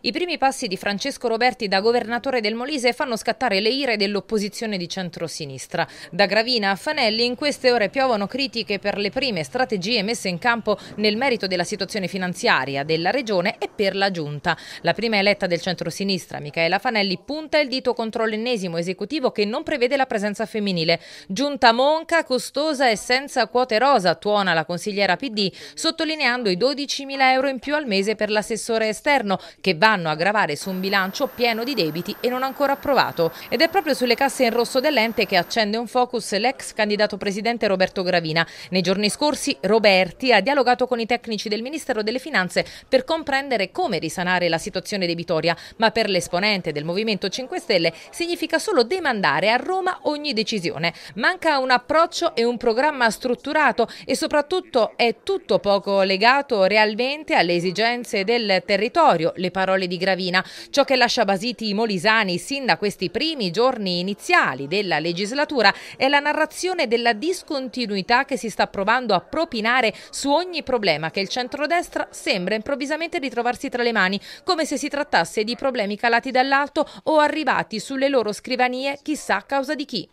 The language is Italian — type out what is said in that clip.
I primi passi di Francesco Roberti da governatore del Molise fanno scattare le ire dell'opposizione di centrosinistra. Da Gravina a Fanelli in queste ore piovono critiche per le prime strategie messe in campo nel merito della situazione finanziaria della Regione e per la Giunta. La prima eletta del centrosinistra, Michaela Fanelli, punta il dito contro l'ennesimo esecutivo che non prevede la presenza femminile. Giunta monca, costosa e senza quote rosa, tuona la consigliera PD, sottolineando i 12.000 euro in più al mese per l'assessore esterno che vanno a gravare su un bilancio pieno di debiti e non ancora approvato. Ed è proprio sulle casse in rosso dell'ente che accende un focus l'ex candidato presidente Roberto Gravina. Nei giorni scorsi Roberti ha dialogato con i tecnici del Ministero delle Finanze per comprendere come risanare la situazione debitoria, ma per l'esponente del Movimento 5 Stelle significa solo demandare a Roma ogni decisione. Manca un approccio e un programma strutturato e soprattutto è tutto poco legato realmente alle esigenze del territorio. Le parole parole di Gravina, ciò che lascia basiti i molisani sin da questi primi giorni iniziali della legislatura è la narrazione della discontinuità che si sta provando a propinare su ogni problema che il centrodestra sembra improvvisamente ritrovarsi tra le mani, come se si trattasse di problemi calati dall'alto o arrivati sulle loro scrivanie chissà a causa di chi.